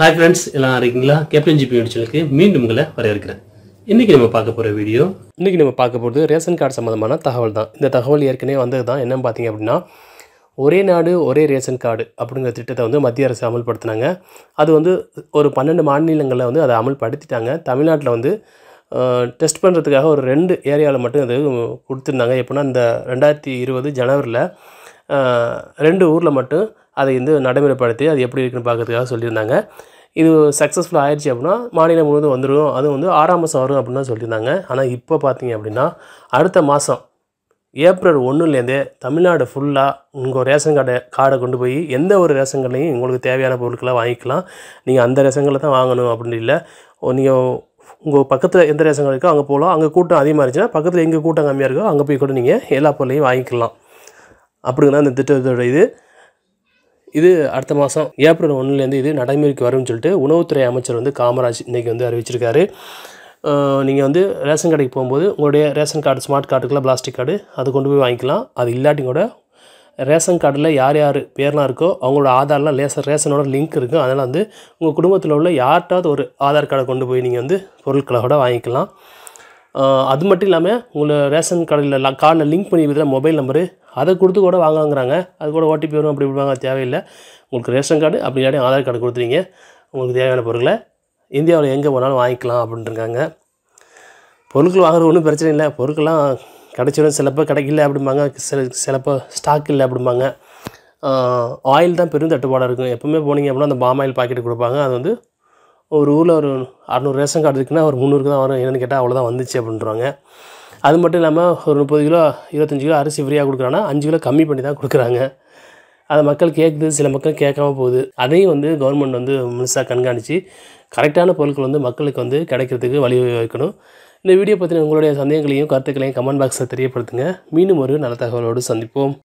hi friends எல்லாம் இருக்கீங்களா captain GB யூடிச்சலுக்கு மீண்டும் உங்களை வரவேற்கிறேன் இன்றைக்கி நம்ம பார்க்க போகிற வீடியோ இன்றைக்கி நம்ம பார்க்க போகிறது ரேஷன் கார்டு சம்மந்தமான தகவல் தான் இந்த தகவல் ஏற்கனவே வந்தது தான் என்னென்னு பார்த்தீங்க அப்படின்னா ஒரே நாடு ஒரே ரேஷன் கார்டு அப்படிங்கிற திட்டத்தை வந்து மத்திய அரசு அமல்படுத்தினாங்க அது வந்து ஒரு பன்னெண்டு மாநிலங்களில் வந்து அதை அமல்படுத்திட்டாங்க தமிழ்நாட்டில் வந்து டெஸ்ட் பண்ணுறதுக்காக ஒரு ரெண்டு ஏரியாவில் மட்டும் அது கொடுத்துருந்தாங்க எப்படின்னா இந்த ரெண்டாயிரத்தி இருபது ஜனவரியில் ரெண்டு ஊரில் மட்டும் அதை வந்து நடைமுறைப்படுத்தி அது எப்படி இருக்குன்னு பார்க்கறதுக்காக சொல்லியிருந்தாங்க இது சக்ஸஸ்ஃபுல் ஆயிடுச்சு அப்படின்னா மாநிலம் முழுவதும் வந்துடும் அதுவும் வந்து ஆறாம் மாதம் வரும் அப்படின்னு சொல்லியிருந்தாங்க ஆனால் இப்போ பார்த்தீங்க அப்படின்னா அடுத்த மாதம் ஏப்ரல் ஒன்றுலேருந்தே தமிழ்நாடு ஃபுல்லாக உங்கள் ரேஷன் கார்டை கார்டை கொண்டு போய் எந்த ஒரு ரேஷன் உங்களுக்கு தேவையான பொருட்களை வாங்கிக்கலாம் நீங்கள் அந்த ரேஷன்களை தான் வாங்கணும் அப்படின்னு இல்லை நீங்கள் உங்கள் பக்கத்தில் எந்த ரேஷன் இருக்கோ அங்கே போகலாம் அங்கே கூட்டம் அதிகமாக இருந்துச்சுன்னா பக்கத்தில் எங்கள் கூட்டம் கம்மியாக இருக்கோ அங்கே போய் கூட நீங்கள் எல்லா பொருளையும் வாங்கிக்கலாம் அப்படிங்க அந்த இந்த திட்டத்தோட இது இது அடுத்த மாதம் ஏப்ரல் ஒன்றுலேருந்து இது நடைமுறைக்கு வரும்னு சொல்லிட்டு உணவுத்துறை அமைச்சர் வந்து காமராஜ் இன்றைக்கி வந்து அறிவிச்சிருக்காரு நீங்கள் வந்து ரேஷன் கடைக்கு போகும்போது உங்களுடைய ரேஷன் கார்டு ஸ்மார்ட் கார்டுக்கெல்லாம் பிளாஸ்டிக் கார்டு அது கொண்டு போய் வாங்கிக்கலாம் அது இல்லாட்டி கூட ரேஷன் கார்டில் யார் யார் பேர்லாம் இருக்கோ அவங்களோட ஆதார்லாம் லேசர் ரேஷனோட லிங்க் இருக்கும் அதனால் வந்து உங்கள் குடும்பத்தில் உள்ள யார்கிட்டாவது ஒரு ஆதார் கார்டை கொண்டு போய் நீங்கள் வந்து பொருட்களோட வாங்கிக்கலாம் அது மட்டும் இல்லாமல் உங்களை ரேஷன் கார்டில் கார்டில் லிங்க் பண்ணி விடுற மொபைல் நம்பரு அதை கொடுத்து கூட வாங்கலாங்கிறாங்க அது கூட ஓடிபி வரும் அப்படி விடுவாங்க தேவையில்லை உங்களுக்கு ரேஷன் கார்டு அப்படி இல்லாடி ஆதார் கார்டு கொடுத்துருங்க உங்களுக்கு தேவையான பொருளை இந்தியாவில் எங்கே போனாலும் வாங்கிக்கலாம் அப்படின்ட்டுருக்காங்க பொருட்கள் வாங்குறது ஒன்றும் பிரச்சனை இல்லை பொருட்கள்லாம் கிடச்சிடும் சிலப்போ கிடைக்கல அப்படிம்பாங்க சில சிலப்போ ஸ்டாக் இல்லை அப்படிம்பாங்க ஆயில் தான் பெரும் தட்டுப்பாடாக இருக்கும் எப்போவுமே போனீங்க அப்படின்னா அந்த பாம் ஆயில் பாக்கெட் கொடுப்பாங்க அது வந்து ஒரு ஊரில் ஒரு அறநூறு ரேஷன் கார்டு இருக்குன்னா ஒரு முந்நூறுக்கு தான் வரும் என்னென்னு கேட்டால் அவ்வளோதான் வந்துச்சு அப்படின்றாங்க அது மட்டும் இல்லாமல் ஒரு முப்பது கிலோ இருபத்தஞ்சி கிலோ அரிசி ஃப்ரீயாக கொடுக்குறாங்கன்னா அஞ்சு கிலோ கம்மி பண்ணி தான் கொடுக்குறாங்க அதை மக்கள் கேட்குது சில மக்கள் கேட்காம போகுது அதையும் வந்து கவர்மெண்ட் வந்து முழுசாக கண்காணித்து கரெக்டான பொருட்கள் வந்து மக்களுக்கு வந்து கிடைக்கிறதுக்கு வழி வைக்கணும் இந்த வீடியோ பற்றின உங்களுடைய சந்தேகங்களையும் கருத்துக்களையும் கமெண்ட் பாக்ஸில் தெரியப்படுத்துங்க மீண்டும் ஒரு நல்ல தகவலோடு சந்திப்போம்